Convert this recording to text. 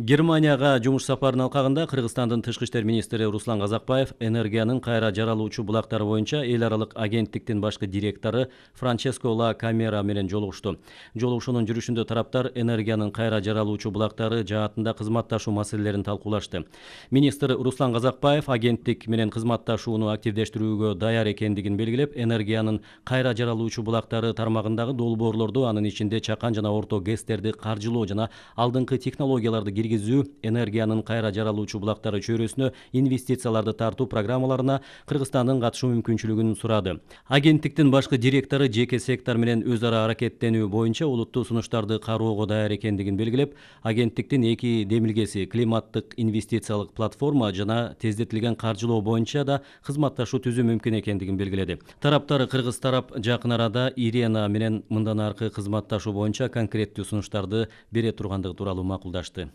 Германияға жұмыс сапарының алқағында кыргызстандын тышкы иштер министрі Руслан Казакбаев энергияның қайра жаралуучу булактары боюнча эл аралык агенттиктин башкы директору Франческо Ла Камера менен жолугушту. Жолугушуунун жүрүшүндө тараптар энергиянын кайра жаралуучу булактары жаатында кызматташуу маселелерин талкуулашты. Министр Руслан Казакбаев агенттик менен кызматташууну активдештирүүгө даяр экендигин белгилеп, энергиянын кайра жаралуучу булактары тармагындагы долбоорлорду, анын ичинде чакан жана орто гэстерди каржылоо жана алдыңкы технологияларды киргизүү энергиянын кайра жаралуучу булактары чөйрөсүнө инвестицияларды тартуу программаларына кыргызстандын катышуу мүмкүнчүлүгүн сурады агенттиктин башкы директору жеке сектор менен өз ара аракеттенүү боюнча олуттуу сунуштарды кароого даяр экендигин белгилеп агенттиктин эки демилгеси климаттык инвестициялык платформа жана тездетилген каржылоо боюнча да кызматташуу түзүү мүмкүн экендигин белгиледи тараптар кыргыз тарап жакын арада ирена менен мындан аркы кызматташуу боюнча конкреттүү сунуштарды бере тургандыгы тууралуу макулдашты